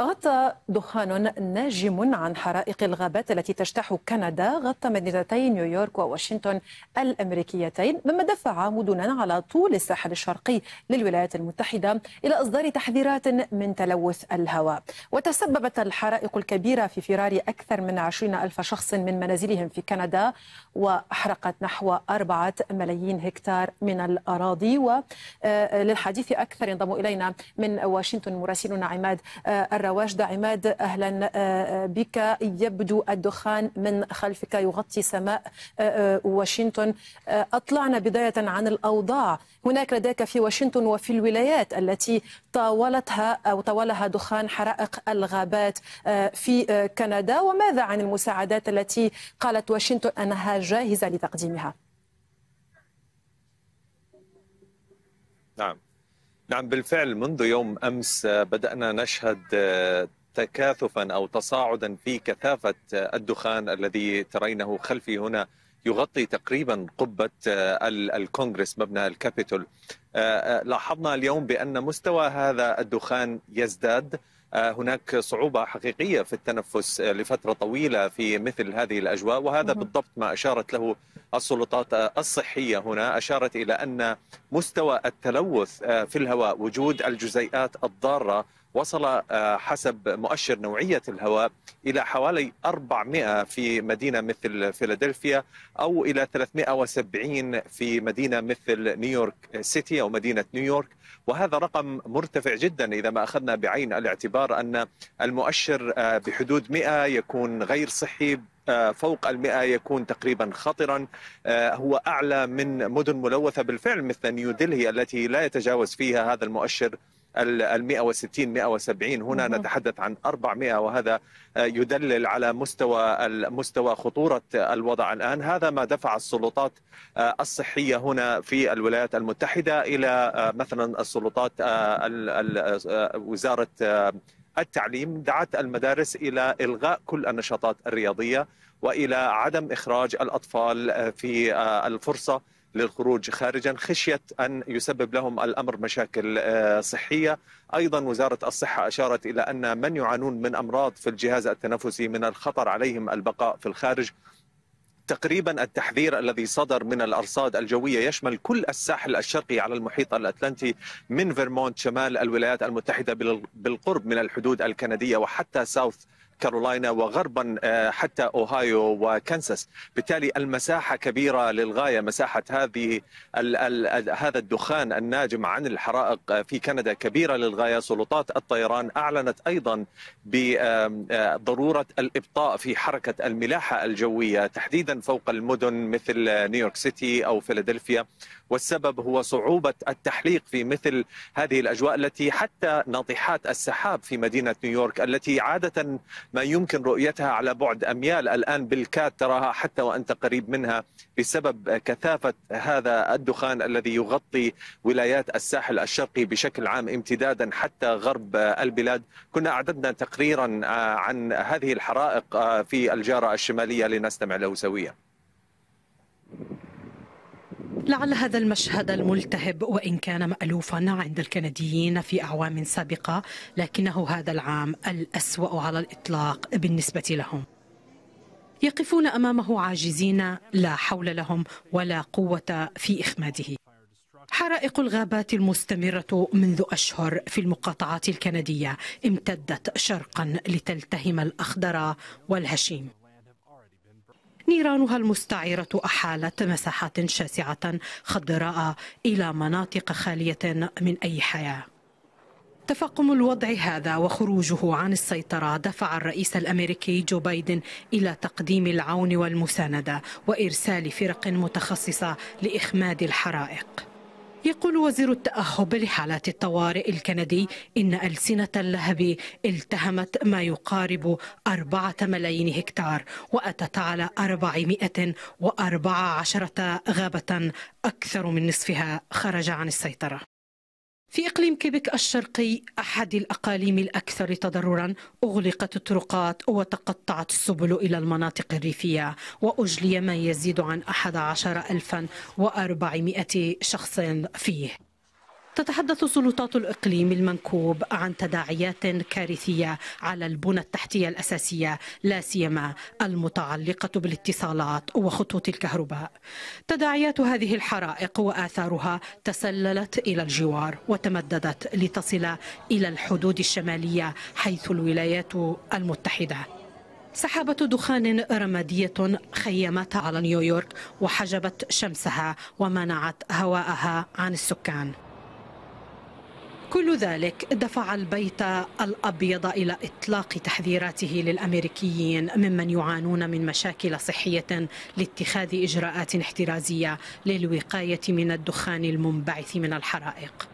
غطى دخان ناجم عن حرائق الغابات التي تجتاح كندا غطى مدينتي نيويورك وواشنطن الامريكيتين مما دفع مدنا على طول الساحل الشرقي للولايات المتحده الى اصدار تحذيرات من تلوث الهواء وتسببت الحرائق الكبيره في فرار اكثر من 20 الف شخص من منازلهم في كندا واحرقت نحو 4 ملايين هكتار من الاراضي وللحديث آه، اكثر ينضم الينا من واشنطن مراسلنا عماد آه، الرب دكتورة واجدة عماد أهلا آه، آه، بك يبدو الدخان من خلفك يغطي سماء آه، واشنطن أطلعنا بداية عن الأوضاع هناك لديك في واشنطن وفي الولايات التي طاولتها أو طاولها دخان حرائق الغابات في كندا وماذا عن المساعدات التي قالت واشنطن أنها جاهزة لتقديمها نعم نعم بالفعل منذ يوم امس بدانا نشهد تكاثفا او تصاعدا في كثافه الدخان الذي ترينه خلفي هنا يغطي تقريبا قبه الكونغرس مبنى الكابيتول آه، آه، لاحظنا اليوم بان مستوى هذا الدخان يزداد آه، هناك صعوبة حقيقية في التنفس آه، لفترة طويلة في مثل هذه الأجواء وهذا بالضبط ما أشارت له السلطات آه، الصحية هنا أشارت إلى أن مستوى التلوث في الهواء وجود الجزيئات الضارة وصل آه، حسب مؤشر نوعية الهواء إلى حوالي 400 في مدينة مثل فيلادلفيا أو إلى 370 في مدينة مثل نيويورك سيتي أو مدينة نيويورك وهذا رقم مرتفع جدا إذا ما أخذنا بعين الاعتبار أن المؤشر آه، بحدود 100 يكون غير صحي آه، فوق المئة يكون تقريبا خطرا هو أعلى من مدن ملوثة بالفعل مثل نيودلهي التي لا يتجاوز فيها هذا المؤشر ال 160 170 هنا نتحدث عن 400 وهذا يدلل على مستوى مستوى خطوره الوضع الان هذا ما دفع السلطات آه، الصحيه هنا في الولايات المتحده الى آه، مثلا السلطات آه، وزاره التعليم دعت المدارس الى الغاء كل النشاطات الرياضيه والى عدم اخراج الاطفال في الفرصه للخروج خارجا خشيه ان يسبب لهم الامر مشاكل آه، صحيه، ايضا وزاره الصحه اشارت الى ان من يعانون من امراض في الجهاز التنفسي من الخطر عليهم البقاء في الخارج تقريبا التحذير الذي صدر من الارصاد الجويه يشمل كل الساحل الشرقي على المحيط الاطلنطي من فيرمونت شمال الولايات المتحده بالقرب من الحدود الكنديه وحتى ساوث كارولاينا وغربا آه، حتى اوهايو وكنساس بالتالي المساحه كبيره للغايه مساحه هذه الـ الـ هذا الدخان الناجم عن الحرائق في كندا كبيره للغايه سلطات الطيران اعلنت ايضا بضروره آه، الابطاء في حركه الملاحه الجويه تحديدا فوق المدن مثل نيويورك سيتي او فيلادلفيا والسبب هو صعوبه التحليق في مثل هذه الاجواء التي حتى ناطحات السحاب في مدينه نيويورك التي عاده ما يمكن رؤيتها على بعد أميال الآن بالكاد تراها حتى وأنت قريب منها بسبب كثافة هذا الدخان الذي يغطي ولايات الساحل الشرقي بشكل عام امتدادا حتى غرب البلاد كنا أعددنا تقريرا آه، عن هذه الحرائق آه، في الجارة الشمالية لنستمع له سويا لعل هذا المشهد الملتهب وإن كان مألوفا عند الكنديين في أعوام سابقة لكنه هذا العام الأسوأ على الإطلاق بالنسبة لهم يقفون أمامه عاجزين لا حول لهم ولا قوة في إخماده حرائق الغابات المستمرة منذ أشهر في المقاطعات الكندية امتدت شرقا لتلتهم الأخضر والهشيم نيرانها المستعيرة أحالت مساحات شاسعة خضراء إلى مناطق خالية من أي حياة تفاقم الوضع هذا وخروجه عن السيطرة دفع الرئيس الأمريكي جو بايدن إلى تقديم العون والمساندة وإرسال فرق متخصصة لإخماد الحرائق يقول وزير التأهب لحالات الطوارئ الكندي إن ألسنة اللهب التهمت ما يقارب أربعة ملايين هكتار وأتت على أربعمائة وأربعة عشرة غابة أكثر من نصفها خرج عن السيطرة في إقليم كيبك الشرقي أحد الأقاليم الأكثر تضررا أغلقت الطرقات وتقطعت السبل إلى المناطق الريفية وأجلي ما يزيد عن 11 ألفا وأربعمائة شخص فيه تتحدث سلطات الإقليم المنكوب عن تداعيات كارثية على البنى التحتية الأساسية لا سيما المتعلقة بالاتصالات وخطوط الكهرباء تداعيات هذه الحرائق وآثارها تسللت إلى الجوار وتمددت لتصل إلى الحدود الشمالية حيث الولايات المتحدة سحابة دخان رمادية خيمت على نيويورك وحجبت شمسها ومنعت هواءها عن السكان كل ذلك دفع البيت الابيض الى اطلاق تحذيراته للامريكيين ممن يعانون من مشاكل صحيه لاتخاذ اجراءات احترازيه للوقايه من الدخان المنبعث من الحرائق.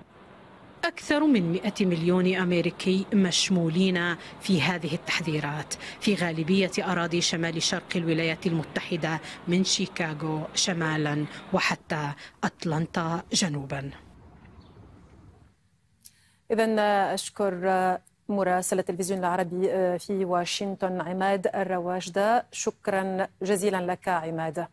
أكثر من 100 مليون أمريكي مشمولين في هذه التحذيرات في غالبية أراضي شمال شرق الولايات المتحدة من شيكاغو شمالا وحتى أتلانتا جنوبا إذا أشكر مراسل التلفزيون العربي آه، في واشنطن عماد الرواجدة شكرا جزيلا لك عماد